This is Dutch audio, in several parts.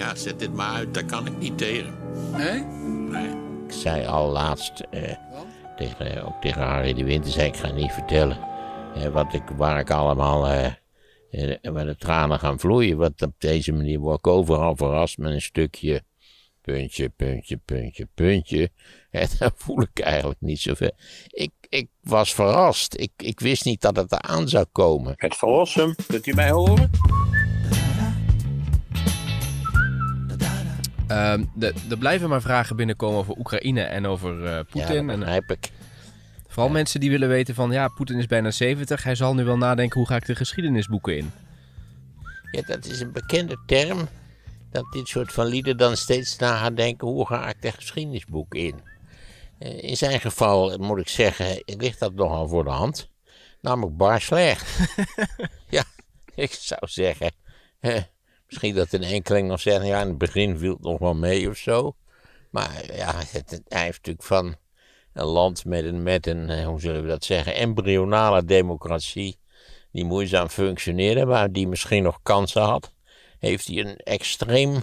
ja, zet dit maar uit, daar kan ik niet tegen. Nee? Nee. Ik zei al laatst, eh, tegen, eh, ook tegen Harry de Winter, zei ik ga niet vertellen eh, wat ik, waar ik allemaal... Eh, eh met de tranen gaan vloeien. Want op deze manier word ik overal verrast met een stukje puntje, puntje, puntje, puntje. En dat voel ik eigenlijk niet zoveel. Ik, ik was verrast. Ik, ik wist niet dat het eraan zou komen. Het verlossen, kunt u mij horen? Ehm, er blijven maar vragen binnenkomen over Oekraïne en over eh, Poetin. Ja, eh, begrijp ik. Vooral mensen die willen weten van, ja, Poetin is bijna 70. Hij zal nu wel nadenken, hoe ga ik de geschiedenisboeken in? Ja, dat is een bekende term. Dat dit soort van lieden dan steeds na gaan denken, hoe ga ik de geschiedenisboeken in? Eh, in zijn geval, moet ik zeggen, ligt dat nogal voor de hand. Namelijk bar slecht. ja, ik zou zeggen... Misschien dat een enkeling nog zegt, ja, in het begin viel het nog wel mee of zo. Maar ja, het, hij heeft natuurlijk van een land met een, met een, eh, hoe zullen we dat zeggen, embryonale democratie, die moeizaam functioneerde, maar die misschien nog kansen had, heeft hij een extreem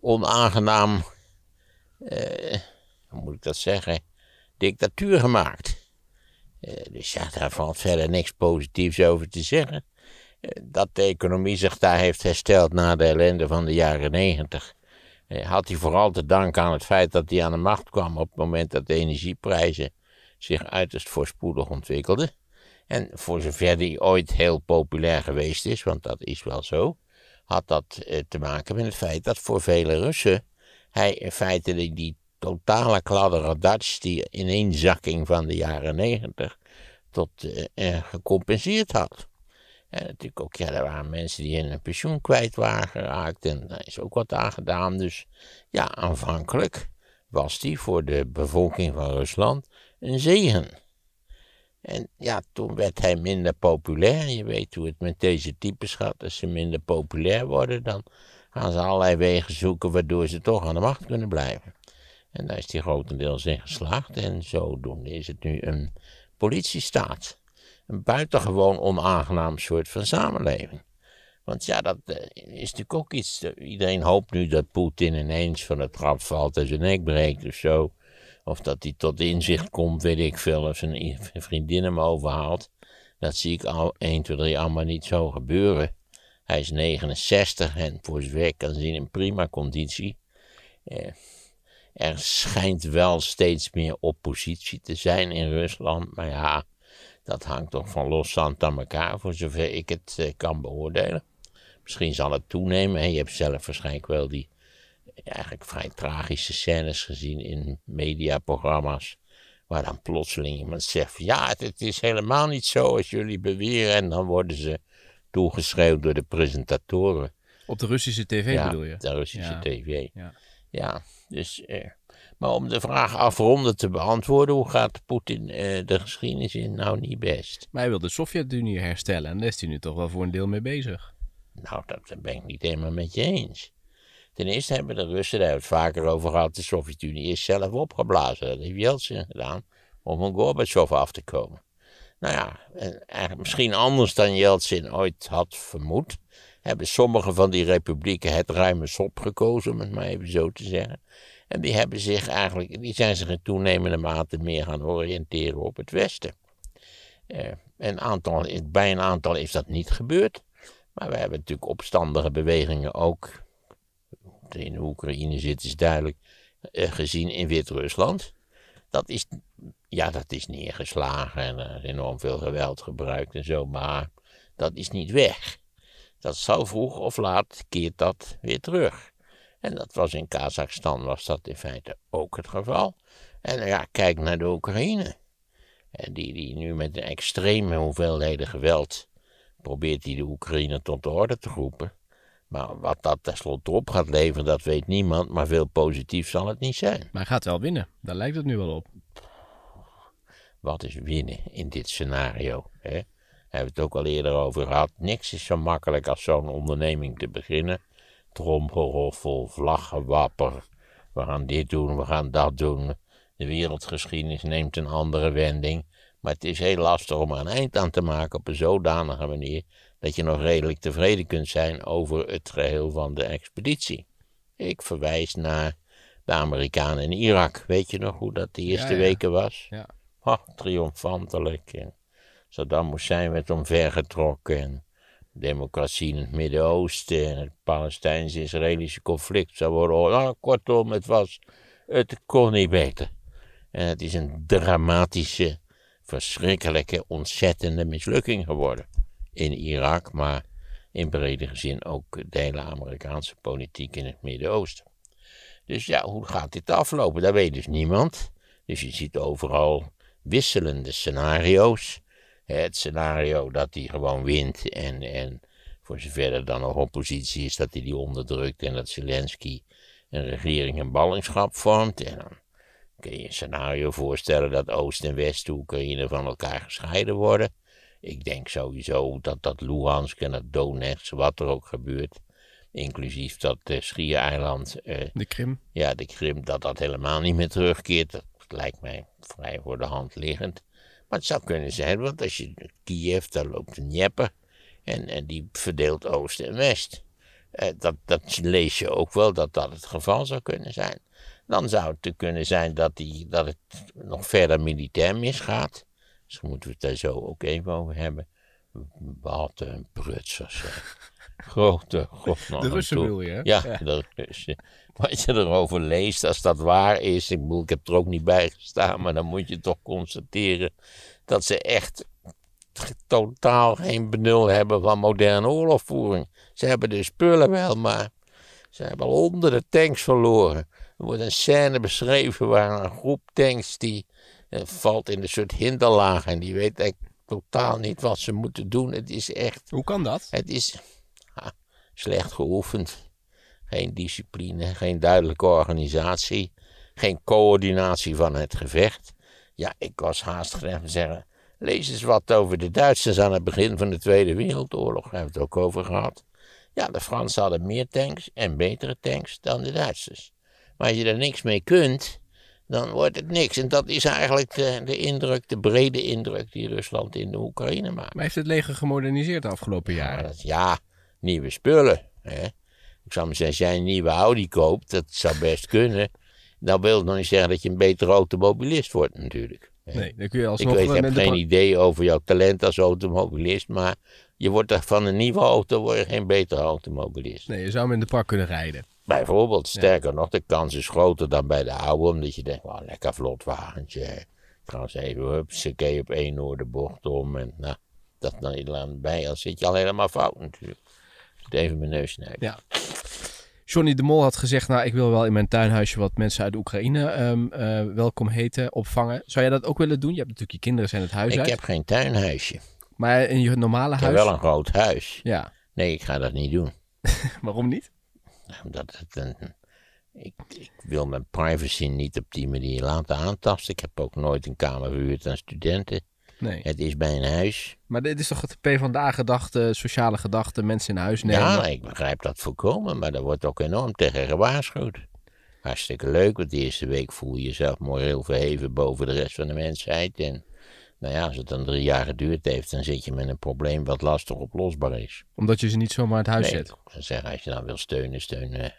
onaangenaam, eh, hoe moet ik dat zeggen, dictatuur gemaakt. Eh, dus ja, daar valt verder niks positiefs over te zeggen dat de economie zich daar heeft hersteld na de ellende van de jaren negentig, eh, had hij vooral te danken aan het feit dat hij aan de macht kwam op het moment dat de energieprijzen zich uiterst voorspoedig ontwikkelden. En voor zover die ooit heel populair geweest is, want dat is wel zo, had dat eh, te maken met het feit dat voor vele Russen hij in feite die, totale kladderadats die ineenzakking van de jaren negentig, tot eh, gecompenseerd had. En natuurlijk ook, ja, er waren mensen die hun pensioen kwijt waren geraakt. En daar is ook wat aan gedaan. Dus ja, aanvankelijk was die voor de bevolking van Rusland een zegen. En ja, toen werd hij minder populair. Je weet hoe het met deze types gaat. Als ze minder populair worden, dan gaan ze allerlei wegen zoeken waardoor ze toch aan de macht kunnen blijven. En daar is hij grotendeels in geslaagd. En zodoende is het nu een politiestaat een buitengewoon onaangenaam soort van samenleving. Want ja, dat eh, is natuurlijk ook iets. Eh, iedereen hoopt nu dat Poetin ineens van het trap valt en zijn nek breekt of zo. Of dat hij tot inzicht komt, weet ik veel, of zijn vriendin hem overhaalt. Dat zie ik al 1, 2, 3 allemaal niet zo gebeuren. Hij is 69 en voor zover ik kan zien in prima conditie. Eh, er schijnt wel steeds meer oppositie te zijn in Rusland, maar ja, dat hangt toch van los aan elkaar, voor zover ik het eh, kan beoordelen. Misschien zal het toenemen. Je hebt zelf waarschijnlijk wel die eigenlijk vrij tragische scènes gezien in mediaprogramma's. Waar dan plotseling iemand zegt: Ja, het, is helemaal niet zo als jullie beweren. En dan worden ze toegeschreeuwd door de presentatoren. Op de Russische tv bedoel je? de Russische tv. Ja, ja dus eh, maar om de vraag afronden te beantwoorden, hoe gaat Poetin eh, de geschiedenis in? Nou, niet best. Maar hij wil de Sovjet-Unie herstellen en daar is hij nu toch wel voor een deel mee bezig. Nou, dat ben ik niet helemaal met je eens. Ten eerste hebben de Russen, daar het vaker over gehad, de Sovjet-Unie is zelf opgeblazen. Dat heeft Jeltsin gedaan om van Gorbachev af te komen. Nou ja, misschien anders dan Jeltsin ooit had vermoed hebben sommige van die republieken het ruime sop gekozen, om het maar even zo te zeggen. En die, hebben zich eigenlijk, die zijn zich in toenemende mate meer gaan oriënteren op het Westen. Uh, een aantal, bij een aantal is dat niet gebeurd. Maar we hebben natuurlijk opstandige bewegingen ook. In de Oekraïne zit is duidelijk eh, gezien in Wit-Rusland. Dat is, ja, dat is neergeslagen en er is enorm veel geweld gebruikt en zo, maar dat is niet weg. Dat zal vroeg of laat keert dat weer terug. En dat was in Kazachstan was dat in feite ook het geval. En ja, kijk naar de Oekraïne. En eh, die, die nu met een extreme hoeveelheden geweld probeert die de Oekraïne tot de orde te roepen. Maar wat dat tenslotte op gaat leveren, dat weet niemand. Maar veel positief zal het niet zijn. Maar gaat wel winnen. Daar lijkt het nu wel op. Wat is winnen in dit scenario? Hè? hebben we het ook al eerder over gehad. Niks is zo makkelijk als zo'n onderneming te beginnen. Tromgeroffel, vlaggenwapper. We gaan dit doen, we gaan dat doen. De wereldgeschiedenis neemt een andere wending. Maar het is heel lastig om er een eind aan te maken op een zodanige manier dat je nog redelijk tevreden kunt zijn over het geheel van de expeditie. Ik verwijs naar de Amerikanen in Irak. Weet je nog hoe dat de eerste weken was? Ja. Oh, triomfantelijk. Saddam Hussein werd omvergetrokken. En democratie in het Midden-Oosten en het Palestijns-Israëlische conflict zou worden. Nou, kortom, het was. Het kon niet beter. En het is een dramatische, verschrikkelijke, ontzettende mislukking geworden. In Irak, maar in brede gezin ook de hele Amerikaanse politiek in het Midden-Oosten. Dus ja, hoe gaat dit aflopen? Dat weet dus niemand. Dus je ziet overal wisselende scenario's. Het scenario dat hij gewoon wint en, en voor zover er dan nog oppositie is, dat hij die onderdrukt en dat Zelensky een regering en ballingschap vormt. En dan kun je een scenario voorstellen dat Oost en West Oekraïne van elkaar gescheiden worden. Ik denk sowieso dat dat Luhansk en dat Donetsk, wat er ook gebeurt, inclusief dat eh, Schiereiland. Eh, de Krim. Ja, de Krim, dat dat helemaal niet meer terugkeert. Dat lijkt mij vrij voor de hand liggend. Maar het zou kunnen zijn, want als je Kiev, daar loopt een Jepper. En, en die verdeelt Oost en West. Eh, dat, dat lees je ook wel, dat dat het geval zou kunnen zijn. Dan zou het kunnen zijn dat, die, dat het nog verder militair misgaat. Dus moeten we het daar zo ook even over hebben. Wat een prutsers. Grote god. De Russen wil je, hè? Ja, ja. de Russen wat je erover leest, als dat waar is. Ik bedoel, ik heb er ook niet bij gestaan, maar dan moet je toch constateren dat ze echt totaal geen benul hebben van moderne oorlogvoering. Ze hebben de spullen wel, maar ze hebben al honderden tanks verloren. Er wordt een scène beschreven waar een groep tanks die eh, valt in een soort hinderlaag en die weet echt totaal niet wat ze moeten doen. Het is echt. Hoe kan dat? Het is slecht geoefend. Geen discipline, geen duidelijke organisatie, geen coördinatie van het gevecht. Ja, ik was haast gerecht zeggen. Lees eens wat over de Duitsers aan het begin van de Tweede Wereldoorlog. Daar hebben we het ook over gehad. Ja, de Fransen hadden meer tanks en betere tanks dan de Duitsers. Maar als je er niks mee kunt, dan wordt het niks. En dat is eigenlijk de, de, indruk, de brede indruk die Rusland in de Oekraïne maakt. Maar heeft het leger gemoderniseerd de afgelopen jaren? Ja, ja nieuwe spullen. Hè? Ik zou maar zeggen, als jij een nieuwe Audi koopt, dat zou best kunnen. Dan wil ik nog niet zeggen dat je een betere automobilist wordt natuurlijk. Nee, dan kun je alsnog... Ik, weet, ik eh, heb geen idee over jouw talent als automobilist, maar je wordt van een nieuwe auto word je geen betere automobilist. Nee, je zou hem in de pak kunnen rijden. Bijvoorbeeld, sterker nog, de kans is groter dan bij de oude, omdat je denkt, oh, lekker vlot wagentje. Ik ga eens even, hups, op één oor de bocht om en nou, dat dan bij, dan zit je al helemaal fout natuurlijk even mijn neus snijden. Ja. Johnny de Mol had gezegd, nou ik wil wel in mijn tuinhuisje wat mensen uit Oekraïne um, welkom heten, opvangen. Zou jij dat ook willen doen? Je hebt natuurlijk je kinderen zijn het huis Ik heb geen tuinhuisje. Maar in je normale huis? Ik heb wel een groot huis. Ja. Nee, ik ga dat niet doen. Waarom niet? Nou, omdat het ik, wil mijn privacy niet op die manier laten aantasten. Ik heb ook nooit een kamer gehuurd aan studenten. Nee. Het is bij een huis. Maar dit is toch het PvdA-gedachte, sociale gedachte, mensen in huis nemen? Ja, ik begrijp dat voorkomen, maar daar wordt ook enorm tegen gewaarschuwd. Hartstikke leuk, want de eerste week voel je jezelf moreel verheven boven de rest van de mensheid. En nou ja, als het dan drie jaar geduurd heeft, dan zit je met een probleem wat lastig oplosbaar is. Omdat je ze niet zomaar het huis zet? Ik zeggen, als je dan wil steunen, steunen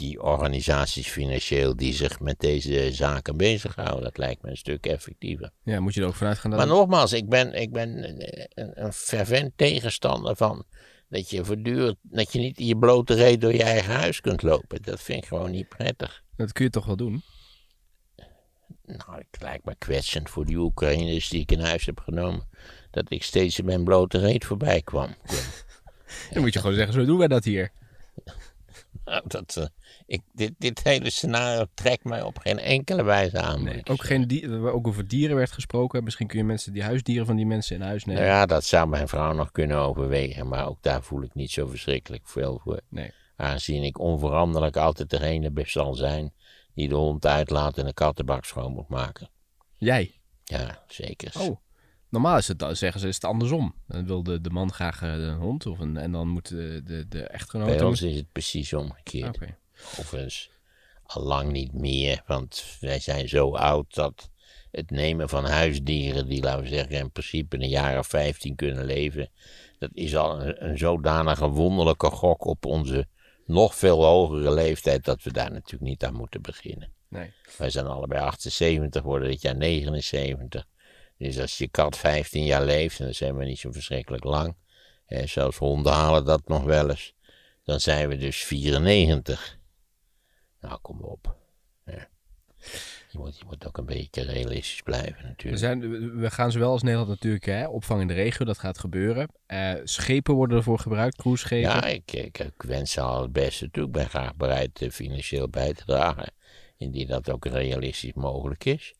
die organisaties financieel die zich met deze zaken bezighouden. Dat lijkt me een stuk effectiever. Ja, moet je er ook vanuit gaan. Dan... Maar nogmaals, ik ben, ik ben een, een fervent tegenstander van dat je voortdurend, dat je niet in je blote reet door je eigen huis kunt lopen. Dat vind ik gewoon niet prettig. Dat kun je toch wel doen? Nou, het lijkt me kwetsend voor die Oekraïners die ik in huis heb genomen. Dat ik steeds in mijn blote reet voorbij kwam. Dan moet je gewoon zeggen, zo doen wij dat hier. Nou, dat, eh, ik, dit, dit hele scenario trekt mij op geen enkele wijze aan. ook, geen ook over dieren werd gesproken. Misschien kun je mensen die huisdieren van die mensen in huis nemen. Nou ja, dat zou mijn vrouw nog kunnen overwegen. Maar ook daar voel ik niet zo verschrikkelijk veel voor. Nee. Aangezien ik onveranderlijk altijd degene zal zijn die de hond uitlaat en de kattenbak schoon moet maken. Jij? Ja, zeker. Oh. Normaal is het, dan, zeggen ze, is het andersom. Dan wil de, de man graag eh, een hond of een, en dan moet eh, de, de, de echtgenoot... Bij ons is het precies omgekeerd. Oké. Overigens al lang niet meer, want wij zijn zo oud dat het nemen van huisdieren, die laten we zeggen in principe een jaar of 15 kunnen leven, dat is al een, een zodanige wonderlijke gok op onze nog veel hogere leeftijd dat we daar natuurlijk niet aan moeten beginnen. Nee. Wij zijn allebei 78, worden dit jaar 79. Dus als je kat 15 jaar leeft, en dan zijn we niet zo verschrikkelijk lang, hè, zelfs honden halen dat nog wel eens, dan zijn we dus 94. Nou, kom op. Je, moet, je moet ook een beetje realistisch blijven natuurlijk. We, zijn, we gaan zowel als Nederland natuurlijk hè, opvang in de regio, dat gaat gebeuren. Eh, schepen worden ervoor gebruikt, cruiseschepen. Ja, ik, ik, ik wens ze al het beste toe. Ik ben graag bereid eh, financieel bij te dragen. Indien dat ook realistisch mogelijk is.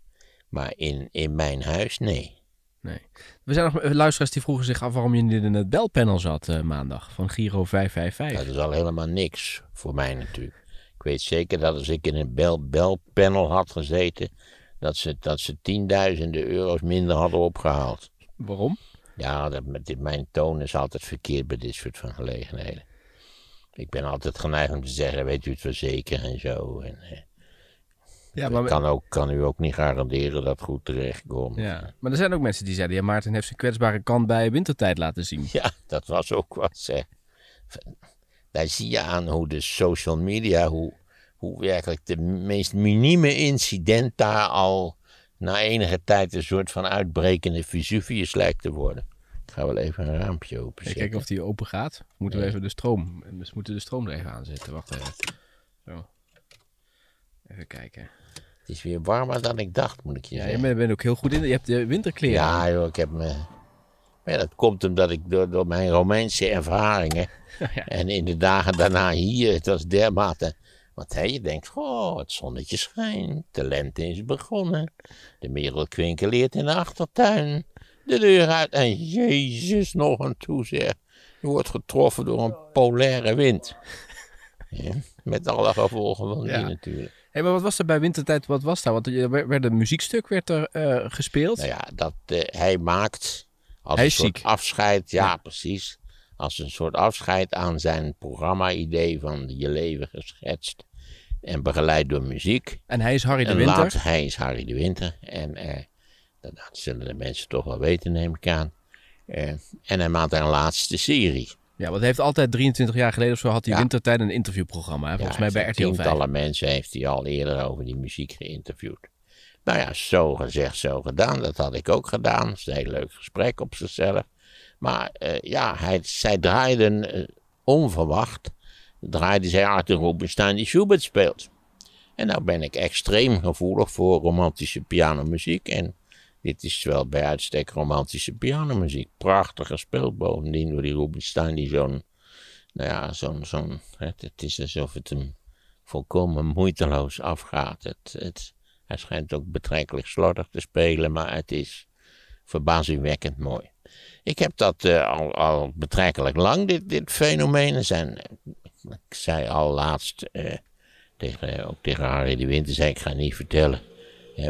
Maar in, in mijn huis, nee. Nee. We zijn nog eh, luisteraars die vroegen zich af waarom je in het belpanel zat maandag van Giro 555. Dat is al helemaal niks voor mij natuurlijk. Ik weet zeker dat als ik in een bel, belpanel had gezeten, dat ze, dat ze tienduizenden euro's minder hadden opgehaald. Waarom? Ja, dat, met, mijn toon is altijd verkeerd bij dit soort van gelegenheden. Ik ben altijd geneigd om te zeggen, weet u het wel zeker en zo. En, eh. ja, maar... Ik kan, ook, kan u ook niet garanderen dat het goed terechtkomt. Ja. Maar er zijn ook mensen die zeiden, ja, Maarten heeft zijn kwetsbare kant bij wintertijd laten zien. Ja, dat was ook wat, zeg daar zie je aan hoe de social media, hoe, hoe werkelijk de meest minieme incident daar al na enige tijd een soort van uitbrekende Vesuvius lijkt te worden. Ik ga wel even een raampje open zetten. Kijk of die open gaat. Moeten we even de stroom, dus moeten de stroom er even aanzetten. Wacht even. Zo. Even kijken. Het is weer warmer dan ik dacht, moet ik je ja, zeggen. Je bent ook heel goed in. Je hebt de winterkleren. Ja, joh, ik heb me maar ja, dat komt omdat ik door, mijn Romeinse ervaringen en in de dagen daarna hier, het was dermate. Want je denkt, goh, het zonnetje schijnt, de lente is begonnen, de merel kwinkeleert in de achtertuin, de deur uit en Jezus nog een toezeg. Je wordt getroffen door een polaire wind. Ja, met alle gevolgen van die ja. natuurlijk. Hey, maar wat was er bij Wintertijd, wat was daar? Want er werd een muziekstuk werd er, eh, gespeeld. Nou ja, dat, eh, hij maakt als Hij een soort afscheid, ja, precies. Als een soort afscheid aan zijn programma-idee van je leven geschetst. En begeleid door muziek. En hij is Harry de en Winter. hij is Harry de Winter. En eh, dat zullen de mensen toch wel weten, neem ik aan. Eh, en hij maakt een laatste serie. Ja, want hij heeft altijd 23 jaar geleden of zo had hij ja. wintertijd een interviewprogramma. Hè? Volgens mij bij RTL 5. Tientallen mensen heeft hij al eerder over die muziek geïnterviewd. Nou ja, zo gezegd, zo gedaan. Dat had ik ook gedaan. Het is een heel leuk gesprek op zichzelf. Maar eh, ja, hij, zij draaiden eh, onverwacht. Draaiden zij Arthur Rubinstein die Schubert speelt. En nou ben ik extreem gevoelig voor romantische pianomuziek. En dit is wel bij uitstek romantische pianomuziek. Prachtig gespeeld bovendien door die Rubinstein die zo'n... Nou ja, zo'n... zo'n het, het, is alsof het hem volkomen moeiteloos afgaat. Het... het hij schijnt ook betrekkelijk slordig te spelen, maar het is verbazingwekkend mooi. Ik heb dat eh, al, al, betrekkelijk lang, dit, dit fenomeen. Zijn, eh, ik zei al laatst, eh, tegen, ook tegen Harry de Winter, zei ik ga niet vertellen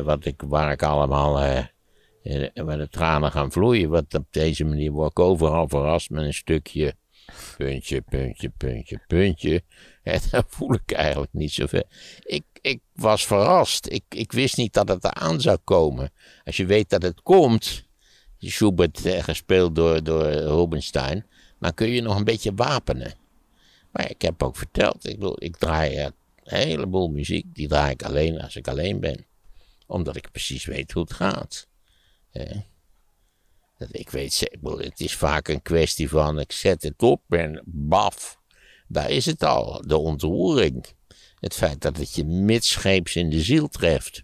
wat ik, waar ik allemaal met de tranen gaan vloeien. Want op deze manier word ik overal verrast met een stukje puntje, puntje, puntje, puntje. Dat daar voel ik eigenlijk niet zoveel. Ik, ik was verrast. Ik, ik wist niet dat het eraan zou komen. Als je weet dat het komt, Schubert eh, gespeeld door, door Rubinstein, dan kun je nog een beetje wapenen. Maar ik heb ook verteld, ik, bedoel, ik draai een heleboel muziek, die draai ik alleen als ik alleen ben. Omdat ik precies weet hoe het gaat. Eh. Dat ik weet, ik bedoel, het is vaak een kwestie van, ik zet het op en baf daar is het al, de ontroering. Het feit dat het je midscheeps in de ziel treft.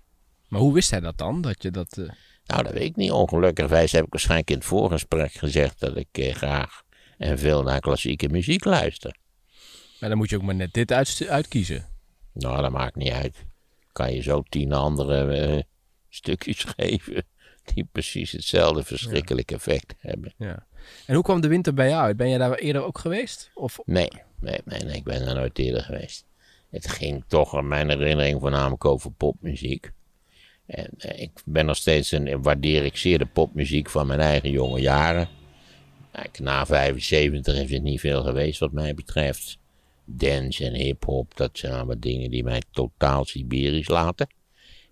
Maar hoe wist hij dat dan? Dat je dat. Eh, nou, dat weet ik niet. Ongelukkig heb ik waarschijnlijk in het voorgesprek gezegd dat ik eh, graag en veel naar klassieke muziek luister. Maar dan moet je ook maar net dit uit, uitkiezen. Nou, dat maakt niet uit. Kan je zo tien andere eh, stukjes geven die precies hetzelfde verschrikkelijke effect hebben. Ja. En hoe kwam de winter bij jou uit? Ben je daar eerder ook geweest? Of... Nee, Nee, nee, ik ben daar nooit eerder geweest. Het ging toch aan eh, mijn herinnering voornamelijk over popmuziek. En eh, ik ben nog steeds een, eh, waardeer ik zeer de popmuziek van mijn eigen jonge jaren. Kijk, nou, na 75 is het niet veel geweest wat mij betreft. Dance en hip-hop, dat zijn allemaal dingen die mij totaal Siberisch laten.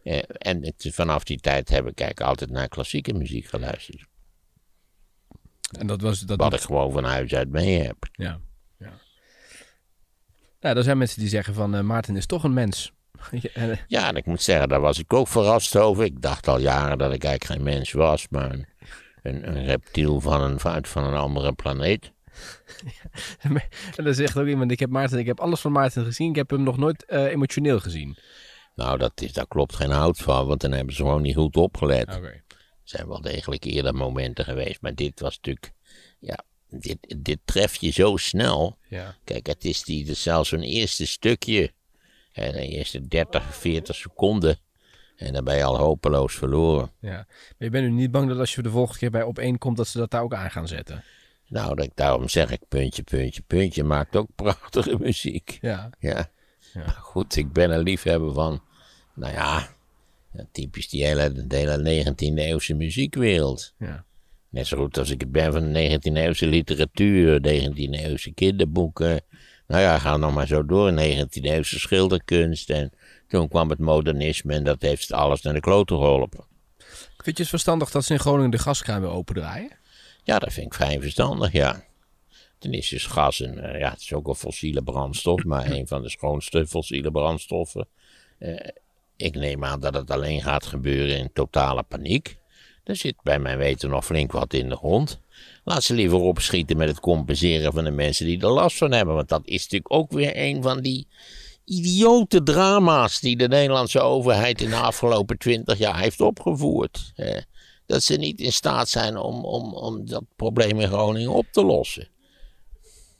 Eh, en het, vanaf die tijd heb ik eigenlijk altijd naar klassieke muziek geluisterd. En dat was, dat wat ik gewoon van huis uit mee heb. Ja. Nou, er zijn mensen die zeggen van eh, Maarten is toch een mens. Eh. ja, en ik moet zeggen, daar was ik ook verrast over. Ik dacht al jaren dat ik eigenlijk geen mens was, maar een, een reptiel van een, van een andere planeet. en dan zegt ook iemand, ik heb Maarten, ik heb alles van Maarten gezien, ik heb hem nog nooit eh, emotioneel gezien. Nou, dat is, daar klopt geen hout van, want dan hebben ze gewoon niet goed opgelet. Okay. Er zijn wel degelijk eerder momenten geweest, maar dit was natuurlijk, ja, dit, dit tref je zo snel. Ja. Kijk, het is die, zelfs zo'n eerste stukje. En de eerste 30, 40 seconden. En dan ben je al hopeloos verloren. Ja. Maar je bent nu niet bang dat als je de volgende keer bij op komt, dat ze dat daar ook aan gaan zetten? Nou, dat, daarom zeg ik puntje, puntje, puntje. Maakt ook prachtige muziek. Ja. ja. goed, ik ben een liefhebber van, nou ja, typisch die hele, de hele 19e eeuwse muziekwereld. Ja. Net zo goed als ik het ben van de 19e-eeuwse literatuur, 19e-eeuwse kinderboeken. Nou ja, ga nog maar zo door. 19e-eeuwse schilderkunst. En toen kwam het modernisme en dat heeft alles naar de klote geholpen. Vind je het verstandig dat ze in Groningen de gaskraan weer opendraaien? Ja, dat vind ik vrij verstandig, ja. Ten eerste is gas een, eh, ja, het is ook een fossiele brandstof, maar een van de schoonste fossiele brandstoffen. Eh, ik neem aan dat het alleen gaat gebeuren in totale paniek. Er zit bij mijn weten nog flink wat in de grond. Laat ze liever opschieten met het compenseren van de mensen die er last van hebben. Want dat is natuurlijk ook weer een van die idiote drama's die de Nederlandse overheid in de afgelopen twintig jaar heeft opgevoerd. dat ze niet in staat zijn om, om, om dat probleem in Groningen op te lossen.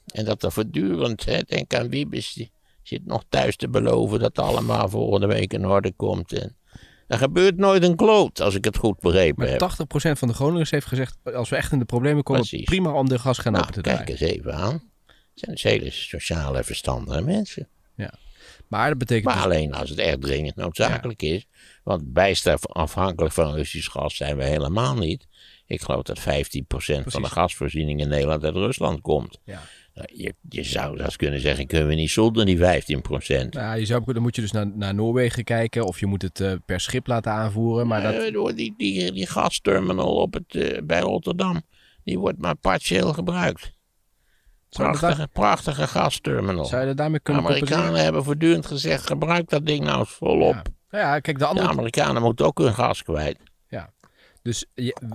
En dat er voortdurend, hè, denk aan Wiebes, zit nog thuis te beloven dat het allemaal volgende week in orde komt. En er gebeurt nooit een kloot, als ik het goed begrepen heb. 80% van de Groningers heeft gezegd, als we echt in de problemen komen, prima om de gaskraan nou, open te draaien. kijk eens even aan. Het zijn dus hele sociale verstandige mensen. Ja. Maar, dat betekent maar dus- alleen als het echt dringend noodzakelijk is. Want bijster afhankelijk van Russisch gas zijn we helemaal niet. Ik geloof dat 15% van de gasvoorziening in Nederland uit Rusland komt. Ja. Nou, je, je zou zelfs kunnen zeggen, kunnen we niet zonder die 15 procent? Nou, je zou, dan moet je dus naar, naar Noorwegen kijken of je moet het eh, per schip laten aanvoeren. Maar dat... die, die, die gasterminal op het, eh, bij Rotterdam, die wordt maar partieel gebruikt. Prachtige, daar... prachtige gasterminal. Zou je dat daarmee kunnen Amerikanen hebben voortdurend gezegd, gebruik dat ding nou eens volop. Ja. ja, kijk, de Amerikanen moeten ook hun gas kwijt. Dus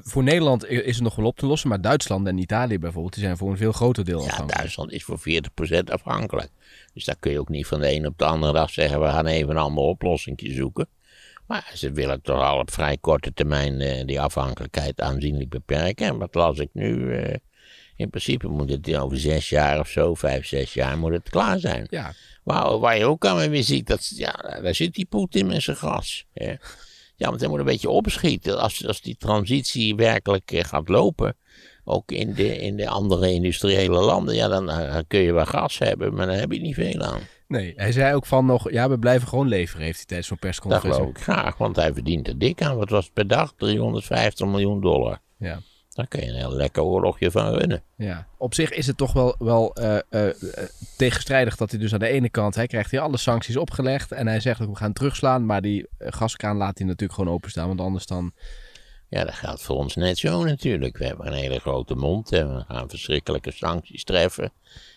voor Nederland is het nog wel op te lossen, maar Duitsland en Italië bijvoorbeeld, die zijn voor een veel groter deel afhankelijk. Ja, Duitsland is voor 40% afhankelijk. Dus daar kun je ook niet van de een op de andere dag zeggen, we gaan even een oplossingje oplossing zoeken. Maar ze willen toch al op vrij korte termijn eh, die afhankelijkheid aanzienlijk beperken. En wat las ik nu? Eh, in principe moet het over zes jaar of zo, vijf, zes jaar, moet het klaar zijn. Ja. Waar, waar je ook aan weer ziet, dat, ja, daar zit die Poetin met zijn gas. Hè. Ja, want hij moet een beetje opschieten. Als, als die transitie werkelijk eh, gaat lopen, ook in de, in de andere industriële landen, ja, dan, eh, dan kun je wel gas hebben, maar dan heb je niet veel aan. Nee, hij zei ook van nog, ja, we blijven gewoon leveren, heeft hij tijdens zo'n persconferentie. Dat graag, want hij verdient er dik aan. Wat was per dag? 350 miljoen dollar. Ja. Daar kun je een heel lekker oorlogje van winnen. Ja, op zich is het toch wel, wel eh, eh, eh, tegenstrijdig dat hij dus aan de ene kant... Hij krijgt hij alle sancties opgelegd en hij zegt dat we gaan terugslaan. Maar die gaskraan laat hij natuurlijk gewoon openstaan, want anders dan... Ja, dat gaat voor ons net zo natuurlijk. We hebben een hele grote mond en we gaan verschrikkelijke sancties treffen.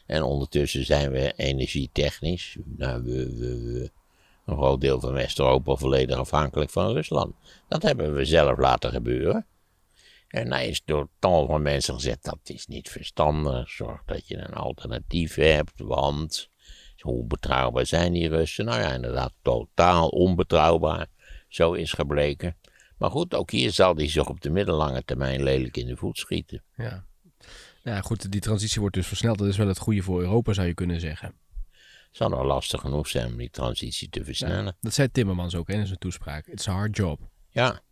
En ondertussen zijn we energietechnisch, nou, we, we, we een groot deel van West-Europa volledig afhankelijk van Rusland. Dat hebben we zelf laten gebeuren. En hij is door tal van mensen gezegd, dat is niet verstandig, zorg dat je een alternatief hebt, want hoe betrouwbaar zijn die Russen? Nou ja, inderdaad, totaal onbetrouwbaar, zo is gebleken. Maar goed, ook hier zal hij zich op de middellange termijn lelijk in de voet schieten. Ja. Nou ja, goed, die transitie wordt dus versneld. Dat is wel het goede voor Europa, zou je kunnen zeggen. Het zal nog lastig genoeg zijn om die transitie te versnellen. dat zei Timmermans ook in zijn toespraak. It's a hard job. Ja,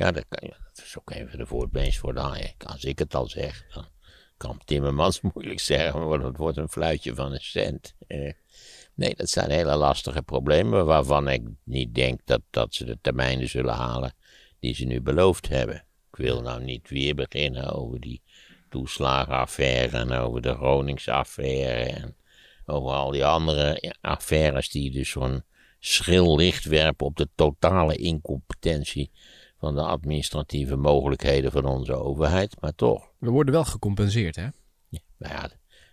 ja, dat, kan, dat is ook even de voortbeens voor Als ik het al zeg, dan kan Timmermans moeilijk zeggen, want het wordt een fluitje van een cent. Eh, nee, dat zijn hele lastige problemen waarvan ik niet denk dat, dat ze de termijnen zullen halen die ze nu beloofd hebben. Ik wil nou niet weer beginnen over die toeslagenaffaire en over de Groningsaffaire en over al die andere affaires die dus zo'n schril licht werpen op de totale incompetentie van de administratieve mogelijkheden van onze overheid, maar toch. We worden wel gecompenseerd, hè? Ja, ja,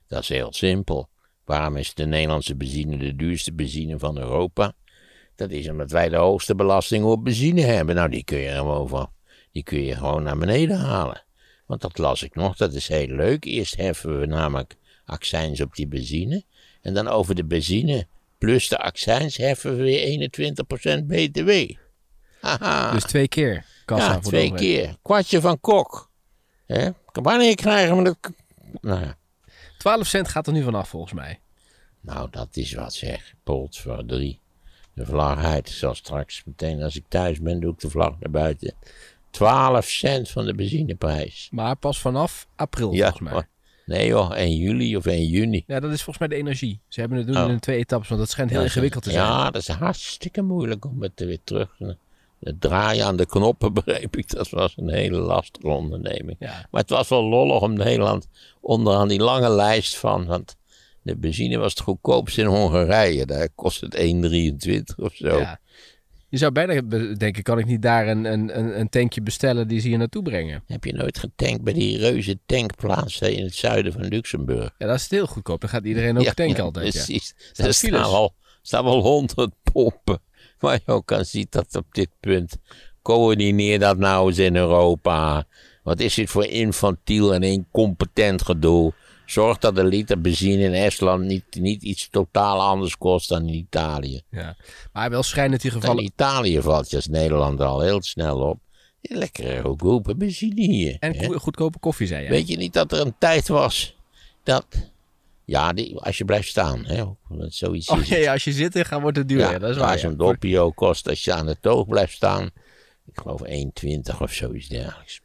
dat is heel simpel. Waarom is de Nederlandse benzine de duurste benzine van Europa? Dat is omdat wij de hoogste belasting op benzine hebben. Nou, die kun je gewoon, van, die kun je gewoon naar beneden halen. Want dat las ik nog, dat is heel leuk. Eerst heffen we namelijk accijns op die benzine. En dan over de benzine plus de accijns heffen we weer 21% BTW. Dus twee keer kassa ja, voor twee keer. Kwartje van kok. Wanneer krijgen we dat... Nou ja. 12 cent gaat er nu vanaf volgens mij. Nou, dat is wat zeg. Pools voor drie. De vlagheid Zal straks meteen als ik thuis ben, doe ik de vlag naar buiten. 12 cent van de benzineprijs. Maar pas vanaf april volgens mij. Nee joh, 1 juli of 1 juni. Ja, dat is volgens mij de energie. Ze hebben het doen oh. in twee etappes, want dat schijnt heel ingewikkeld te zijn. Ja, dat is hartstikke moeilijk om het weer terug... Het draaien aan de knoppen, begreep ik, dat was een hele lastige onderneming. Maar het was wel lollig om Nederland onderaan die lange lijst van. Want de benzine was het goedkoopst in Hongarije. Daar kost het 1,23 of zo. Je zou bijna denken, kan ik niet daar een, een, een tankje bestellen die ze hier naartoe brengen? Heb je nooit getankt bij die reuze tankplaatsen in het zuiden van Luxemburg? Ja, dat is heel goedkoop. Daar gaat iedereen ook tanken altijd. Precies. Er staan, staan wel honderd pompen Maar je ook kan ziet dat op dit punt. Coördineer dat nou eens in Europa. Wat is dit voor infantiel en incompetent gedoe? Zorg dat de liter benzine in Estland niet, niet iets totaal anders kost dan in Italië. Ja, maar wel schijnend in gevallen... In Italië valt je als Nederlander al heel snel op. Lekkere goedkope benzine hier. En goedkope koffie, zei je. Weet je niet dat er een tijd was dat ja, die, als je blijft staan. Hè, zoiets oh, ja, als je zit, dan wordt het duurder. Ja, dat is waar. Als ja. doppio kost, als je aan de toog blijft staan. Ik geloof 1,20 of zoiets dergelijks.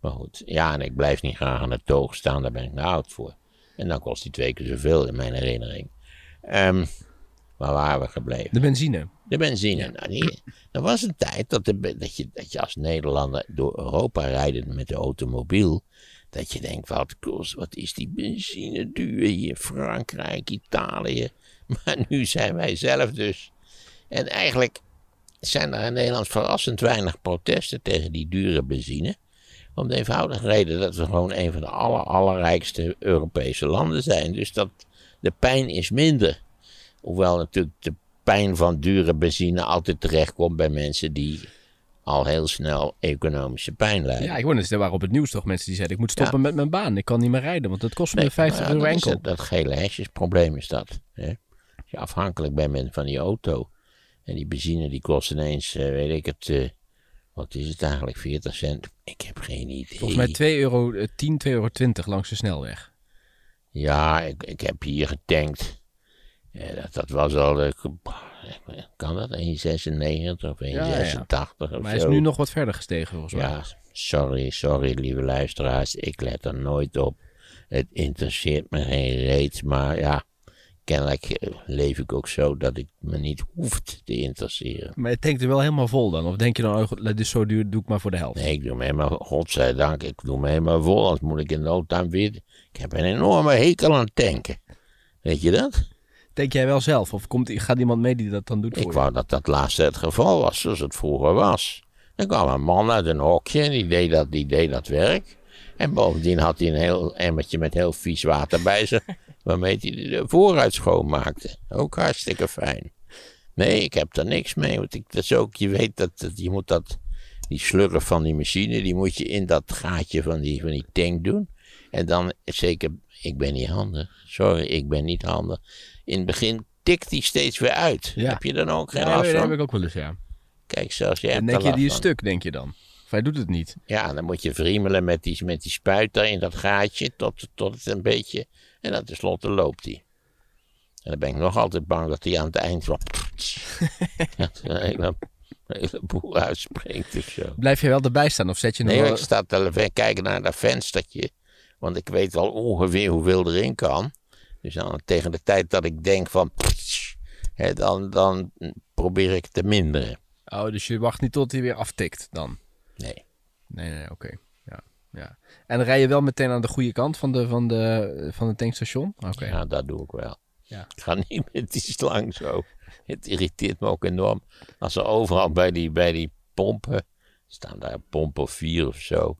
Maar goed, ja, en ik blijf niet graag aan de toog staan. Daar ben ik nou oud voor. En dan kost die twee keer zoveel in mijn herinnering. Um, ehm, maar waar we gebleven? De benzine. De benzine. Nou, die, er was een tijd dat, de, dat, je, dat je als Nederlander door Europa rijdend met de automobiel dat je denkt, wat kost, wat is die benzine duur hier, Frankrijk, Italië. Maar nu zijn wij zelf dus. En eigenlijk zijn er in Nederland verrassend weinig protesten tegen die dure benzine. Om de eenvoudige reden dat we gewoon een van de aller, allerrijkste Europese landen zijn. Dus dat, de pijn is minder. Hoewel natuurlijk de pijn van dure benzine altijd terechtkomt bij mensen die al heel snel economische pijn Ja, ik word er waren op het nieuws toch mensen die zeiden... ik moet stoppen met mijn baan, ik kan niet meer rijden... want dat kost me 50 nou euro enkel. Dat, dat gele hesjesprobleem is dat. Hè? Als je afhankelijk bent van die auto... en die benzine die kost ineens, eh, weet ik het... Eh, wat is het eigenlijk, 40 cent? Ik heb geen idee. Volgens mij 2 euro, 10, eh, 2,20 euro langs de snelweg. Ja, ik, ik heb hier getankt. dat, dat was al kan dat? 1,96 of 1,86 of Maar hij is nu nog wat verder gestegen volgens mij. Ja, sorry, sorry lieve luisteraars. Ik let er nooit op. Het interesseert me geen reeds. maar ja kennelijk eh, leef ik ook zo dat ik me niet hoef te interesseren. Maar het tankt er wel helemaal vol dan? Of denk je dan, oh, dit is zo duur, doe ik maar voor de helft? Nee, ik doe me helemaal, godzijdank, ik doe me helemaal vol. als moet ik in de dan weer... Ik heb een enorme hekel aan tanken. Weet je dat? Denk jij wel zelf? Of komt, gaat iemand mee die dat dan doet? Voor ik wou dat dat laatste het geval was, zoals het vroeger was. Dan kwam een man uit een hokje en die deed dat, die deed dat werk. En bovendien had hij een heel emmertje met heel vies water bij zich. waarmee hij de vooruit schoonmaakte. Ook hartstikke fijn. Nee, ik heb daar niks mee. Want ik, dat is ook, je weet dat, je moet dat, die slurren van die machine, die moet je in dat gaatje van die, van die tank doen. En dan zeker, ik ben niet handig. Sorry, ik ben niet handig in het begin tikt die steeds weer uit. Heb je dan ook geen ja, dat heb ik ook wel eens, ja. Kijk, zelfs jij hebt denk je, die een stuk, denk je dan? Of hij doet het niet? Ja, dan moet je vriemelen met die, met die spuit daar in dat gaatje tot, tot het een beetje... En dan tenslotte loopt hij. En dan ben ik nog altijd bang dat hij aan het eind van... hele, boel uitspringt of zo. Blijf je wel erbij staan of zet je... Nee, ik sta te kijken naar dat venstertje. Want ik weet al ongeveer hoeveel erin kan. Dus tegen de tijd dat ik denk van. Hè, dan, dan probeer ik te minderen. Oh, dus je wacht niet tot hij weer aftikt dan? Nee. Nee, nee, oké. Ja, ja. En rij je wel meteen aan de goede kant van, de, van, de, van het tankstation? Oké. Ja, dat doe ik wel. Ja. Ik ga niet met die slang zo. Het irriteert me ook enorm. Als ze overal bij die, bij die pompen, staan daar pompen vier of zo.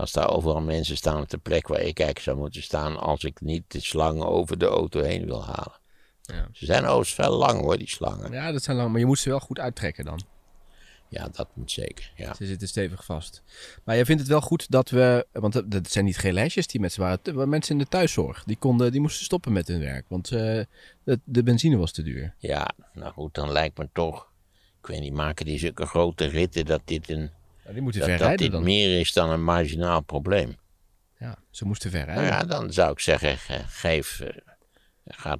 Als daar overal mensen staan op de plek waar ik eigenlijk zou moeten staan als ik niet de slangen over de auto heen wil halen. Ja. Ze zijn overigens wel lang hoor, die slangen. Ja, dat zijn lang, maar je moet ze wel goed uittrekken dan. Ja, dat moet zeker. Ja. Ze zitten stevig vast. Maar jij vindt het wel goed dat we. Want dat zijn niet geen lijstjes die mensen waren. Mensen in de thuiszorg. Die, konden, die moesten stoppen met hun werk. Want eh, de, de, benzine was te duur. Ja, nou goed, dan lijkt me toch. Ik weet niet, maken die zulke grote ritten dat dit een nou, die moeten dat, dat dit meer is dan een marginaal probleem. Ja, ze moesten verrijden. Nou ja, dan zou ik zeggen, geef, eh, ga,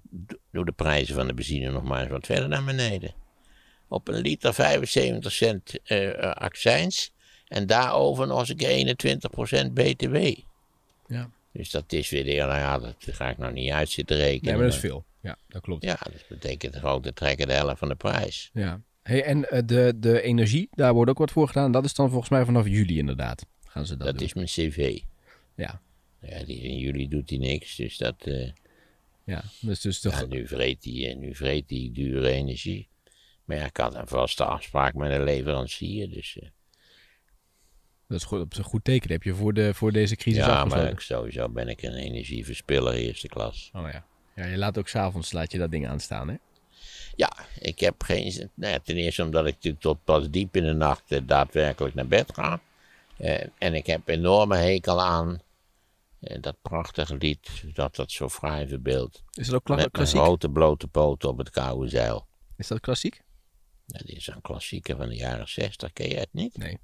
doe de prijzen van de benzine nog maar eens wat verder naar beneden. Op een liter 75 cent uh, accijns en daarover nog eens 21% btw. Ja. Dus dat is weer, de, nou ja, dat ga ik nog niet uit zitten rekenen. Nee, maar dat is veel. Ja, dat klopt. Ja, dat betekent gewoon de trekken de helft van de prijs. Ja. Hey, en eh, de, de energie, daar wordt ook wat voor gedaan. Dat is dan volgens mij vanaf juli inderdaad. Gaan ze dat dat is mijn cv. Ja. ja die, in juli doet hij niks, dus dat... Uh, ja, dus, dus toch... Ja, nu vreet hij, eh, nu vreet hij dure energie. Maar ja, ik had een vaste afspraak met een leverancier, dus... dat is goed, op een goed teken. heb je voor, de, voor deze crisis Ja, afgesloten. maar sowieso ben ik een energieverspiller eerste klas. Oh ja. ja je laat ook s'avonds laat je dat ding aanstaan, hè? Ja, ik heb geen. Nou ja, ten eerste omdat ik tot pas diep in de nacht eh, daadwerkelijk naar bed ga. Eh, en ik heb enorme hekel aan eh, dat prachtige lied dat dat zo fraai verbeeldt. Is dat ook kla klassiek? Met grote blote poten op het koude zeil. Is dat klassiek? Dat is een klassieker van de jaren zestig, ken je het niet? Nee.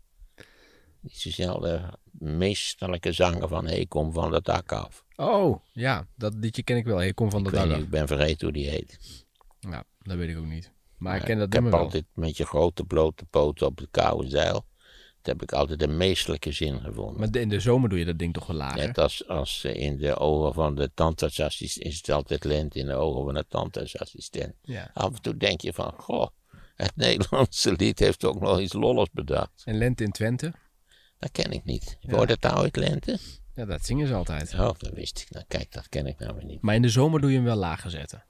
Het is dezelfde meesterlijke zanger van Hey kom van de dak af. Oh, ja, dat liedje ken ik wel. Hey kom van de dak af. ik ben vergeten hoe die heet. Ja. Dat weet ik ook niet. Maar ik ken dat ik heb altijd met je grote blote poten op de koude zeil. Dat heb ik altijd een meestelijke zin gevonden. Maar in de zomer doe je dat ding toch wel lager? Net als, als in de ogen van de tandartsassistent. Is het altijd lente in de ogen van de tandartsassistent. Af en toe denk je van, goh, het Nederlandse lied heeft ook nog iets lolles bedacht. En lente in Twente? Dat ken ik niet. Ja. Wordt het nou lente? Ja, dat zingen ze altijd. Oh, dat wist ik. Nou, kijk, dat ken ik nou weer niet. Maar in de zomer doe je hem wel lager zetten?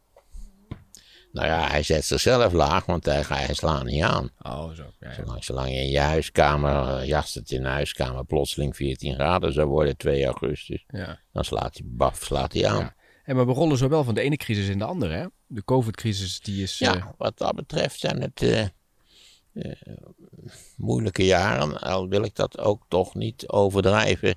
Nou ja, hij zet zichzelf laag, want hij, hij slaat niet aan. Oh, zo. Ja, Zolang, zolang, je in je huiskamer, eh, jas het in de huiskamer, plotseling 14 graden zou worden 2 augustus, ja. dan slaat hij, baf, slaat hij aan. En we rollen zowel van de ene crisis in de andere, hè? De COVID-crisis, die is... Ja, eh, wat dat betreft zijn het eh, moeilijke jaren, al wil ik dat ook toch niet overdrijven.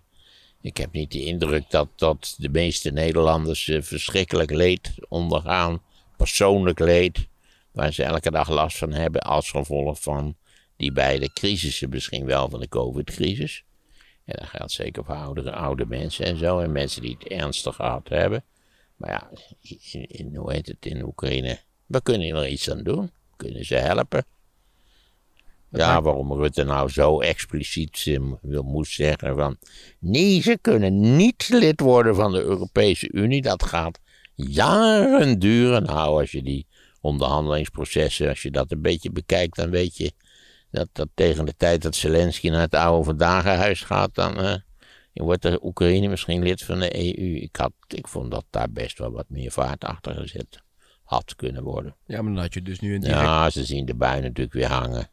Ik heb niet de indruk dat, dat de meeste Nederlanders verschrikkelijk leed ondergaan persoonlijk leed waar ze elke dag last van hebben als gevolg van die beide crisissen. Misschien wel van de COVID-crisis. En dat geldt zeker voor oudere, oude mensen en zo. En mensen die het ernstig gehad hebben. Maar ja, in, hoe heet het in Oekraïne? We kunnen er iets aan doen. Kunnen ze helpen? Ja, waarom Rutte nou zo expliciet eh, wil moest zeggen van... Nee, ze kunnen niet lid worden van de Europese Unie. Dat gaat jaren duren. Nou, als je die onderhandelingsprocessen, als je dat een beetje bekijkt, dan weet je dat, dat tegen de tijd dat Zelensky naar het oude vandagenhuis gaat, eh, dan wordt de Oekraïne misschien lid van de EU. Ik, had, ik vond dat daar best wel wat meer vaart achter gezet had kunnen worden. Ja, maar dan had je dus nu een direct... Ja, ze zien de bui natuurlijk weer hangen.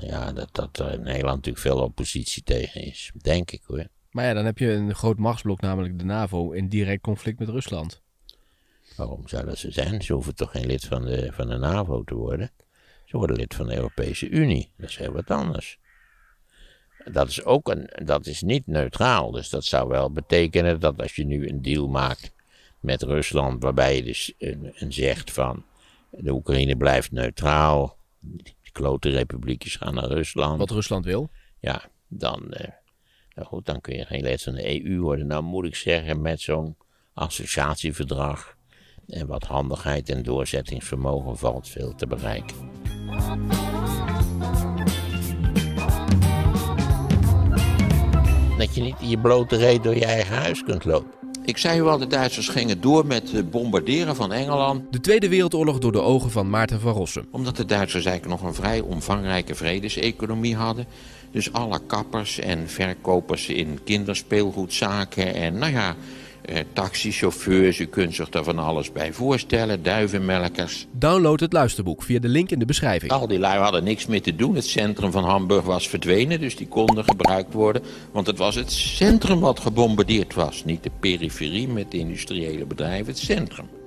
Ja, dat, dat er in Nederland natuurlijk veel oppositie tegen is, denk ik hoor. Maar ja, dan heb je een groot machtsblok, namelijk de NAVO, in direct conflict met Rusland. Waarom zouden ze zijn? Ze hoeven toch geen lid van de, van de NAVO te worden? Ze worden lid van de Europese Unie. Dat is heel wat anders. Dat is, ook een, dat is niet neutraal. Dus dat zou wel betekenen dat als je nu een deal maakt met Rusland, waarbij je dus een, een zegt van de Oekraïne blijft neutraal, de klote republiekjes gaan naar Rusland. Wat Rusland wil? Ja, dan, eh, nou goed, dan kun je geen lid van de EU worden. Nou moet ik zeggen, met zo'n associatieverdrag en wat handigheid en doorzettingsvermogen valt veel te bereiken. Dat je niet in je blote reet door je eigen huis kunt lopen. Ik zei u al, de Duitsers gingen door met eh, bombarderen van Engeland. De Tweede Wereldoorlog door de ogen van Maarten van Rossum. Omdat de Duitsers eigenlijk nog een vrij omvangrijke vredeseconomie hadden. Dus alle kappers en verkopers in kinderspeelgoedzaken en nou ja, eh, taxichauffeurs. U kunt zich daar van alles bij voorstellen, duivenmelkers. Download het luisterboek via de link in de beschrijving. Al die lui hadden niks meer te doen. Het centrum van Hamburg was verdwenen, dus die konden gebruikt worden. Want het was het centrum wat gebombardeerd was. Niet de periferie met de industriële bedrijven, het centrum.